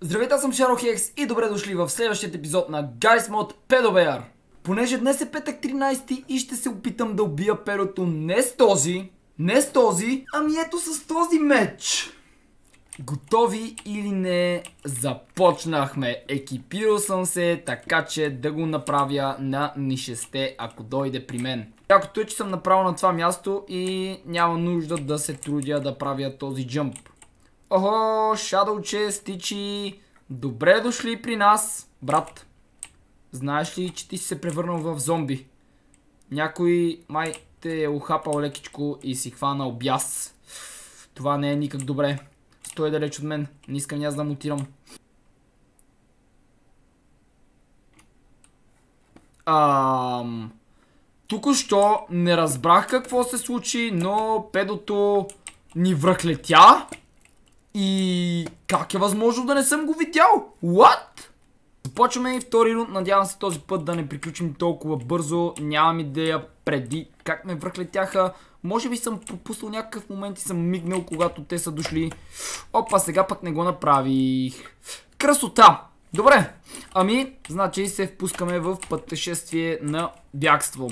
Здравейте, аз съм Шаро Хекс и добре дошли в следващия епизод на Guys Mod Pedobear. Понеже днес е петък 13 и ще се опитам да убия перото не с този, не с този, ами ето с този меч. Готови или не, започнахме. Екипирал съм се, така че да го направя на нишесте, ако дойде при мен. Якото е, че съм направил на това място и няма нужда да се трудя да правя този джъмп. Охо, Шадълче, Стичи, добре дошли при нас, брат. Знаеш ли, че ти си се превърнал в зомби? Някой май те е ухапал лекичко и си хванал бяс. Това не е никак добре той е далеч от мен. Не искам аз да мутирам. Ам... Току-що не разбрах какво се случи, но педото ни връхлетя. И как е възможно да не съм го видял? What? Започваме и втори рунд. Надявам се този път да не приключим толкова бързо. Нямам идея преди как ме връхлетяха. Може би съм пропуснал някакъв момент и съм мигнал, когато те са дошли. Опа, сега пък не го направих. Красота! Добре, ами, значи се впускаме в пътешествие на бягство.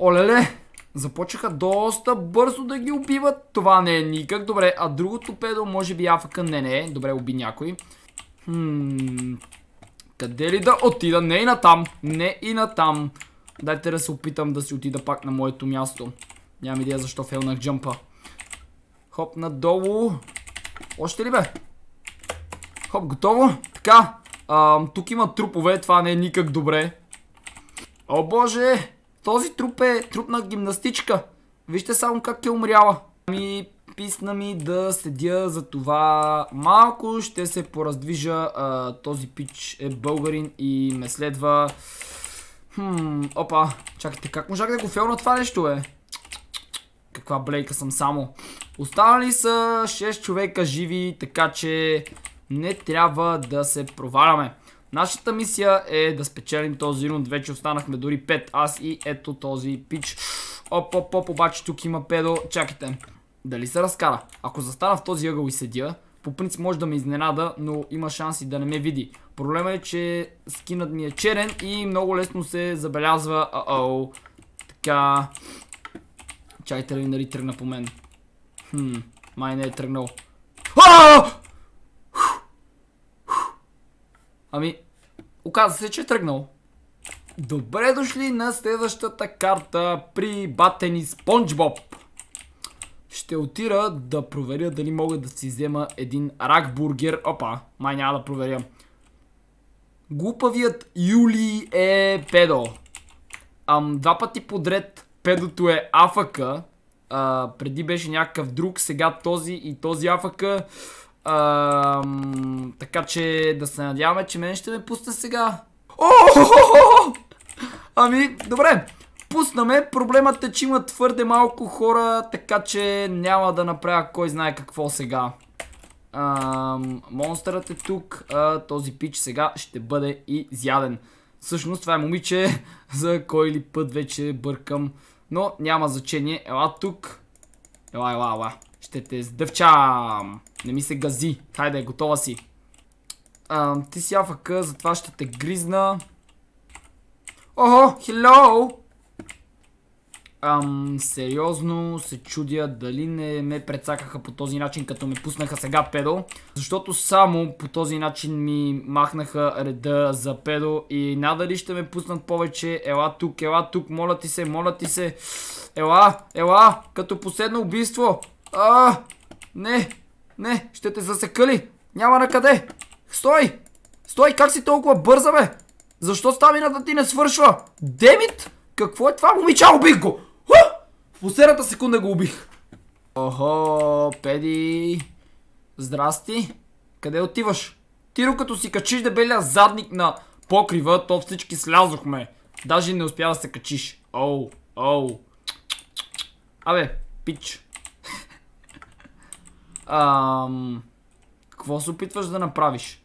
Олеле, започнаха доста бързо да ги убиват. Това не е никак добре, а другото педо може би афъка не не е. Добре, уби някой. Хммм... къде ли да отида? Не и на там, не и на там. Дайте да се опитам да си отида пак на моето място. Нямам идея защо фейлнах джампа. Хоп, надолу. Още ли бе? Хоп, готово. Така. тук има трупове, това не е никак добре. О боже! Този труп е труп на гимнастичка. Вижте само как е умряла. Ами, писна ми да седя за това малко. Ще се пораздвижа. този пич е българин и ме следва. Хм, опа. Чакайте, как можах да го фелна това нещо, бе? Каква блейка съм само. Останали са 6 човека живи, така че не трябва да се проваляме. Нашата мисия е да спечелим този рунд. Вече останахме дори 5. Аз и ето този пич. Оп, оп, оп, обаче тук има педо. Чакайте. Дали се разкара? Ако застана в този ъгъл и седя, по принцип може да ме изненада, но има шанс и да не ме види. Проблема е, че скинът ми е черен и много лесно се забелязва. Ау. Така. Чайте ли нали тръгна по мен? Хм, май не е тръгнал. Ами, оказа се, че е тръгнал. Добре дошли на следващата карта при батени Спонжбоб ще отира да проверя дали мога да си взема един рак бургер. Опа, май няма да проверя. Глупавият Юли е педо. Ам, два пъти подред педото е Афака. А, преди беше някакъв друг, сега този и този Афака. Ам, така че да се надяваме, че мен ще ме пусне сега. О! Ами, добре пуснаме. Проблемът е, че има твърде малко хора, така че няма да направя кой знае какво сега. Ам, монстърът е тук. А, този пич сега ще бъде изяден. Всъщност това е момиче, за кой ли път вече бъркам. Но няма значение. Ела тук. Ела, ела, ела. Ще те сдъвчам. Не ми се гази. Хайде, е готова си. А, ти си афъка, затова ще те гризна. Охо, хелоу! Ам, сериозно се чудя дали не ме предсакаха по този начин, като ме пуснаха сега педо. Защото само по този начин ми махнаха реда за педо и надали ще ме пуснат повече. Ела тук, ела тук, моля ти се, моля ти се. Ела, ела, като последно убийство. А, не, не, ще те засека ли? Няма на къде. Стой, стой, как си толкова бърза бе? Защо стамината ти не свършва? Демит! Какво е това момиче? Убих го! последната секунда го убих. Охо, Педи. Здрасти. Къде отиваш? Тиро като си качиш дебелия задник на покрива, то всички слязохме. Даже не успя да се качиш. Оу, оу. Абе, пич. Ам... Какво се опитваш да направиш?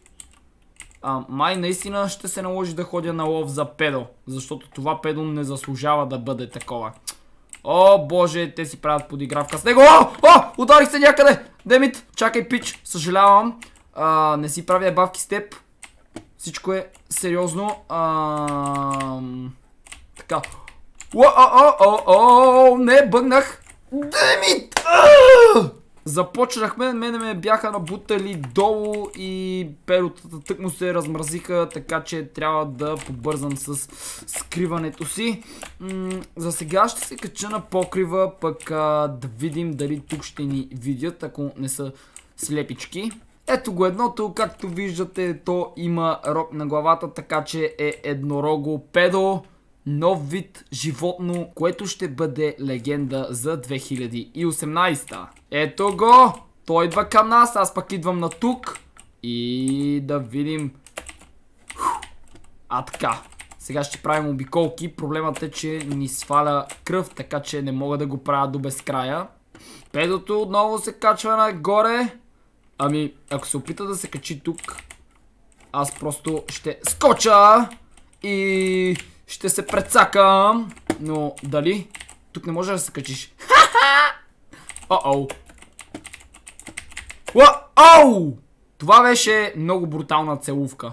А, май наистина ще се наложи да ходя на лов за педо, защото това педо не заслужава да бъде такова. О, боже, те си правят подигравка с него. О, о, ударих се някъде. Демит, чакай, пич. Съжалявам. А, не си правя бавки с теб. Всичко е сериозно. А, така. О, о, о, о, о, не, бъгнах. Демит! Започнахме, мене ме бяха набутали долу и перотата тък му се размразиха, така че трябва да побързам с скриването си. за сега ще се кача на покрива, пък да видим дали тук ще ни видят, ако не са слепички. Ето го едното, както виждате, то има рок на главата, така че е еднорого педо нов вид животно, което ще бъде легенда за 2018. Ето го! Той идва към нас, аз пък идвам на тук. И да видим. А така. Сега ще правим обиколки. Проблемът е, че ни сваля кръв, така че не мога да го правя до безкрая. Педото отново се качва нагоре. Ами, ако се опита да се качи тук, аз просто ще скоча и ще се прецакам. Но дали? Тук не можеш да се качиш. О-оу. О-оу! Това беше много брутална целувка.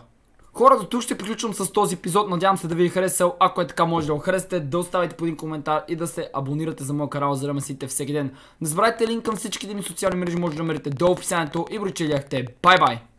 Хората, тук ще приключвам с този епизод. Надявам се да ви е харесал. Ако е така, може да го харесате, да оставайте по един коментар и да се абонирате за моя канал, за да ме сите всеки ден. Не забравяйте линк към всичките ми социални мрежи, може да намерите долу в описанието и брочеляхте. Бай-бай!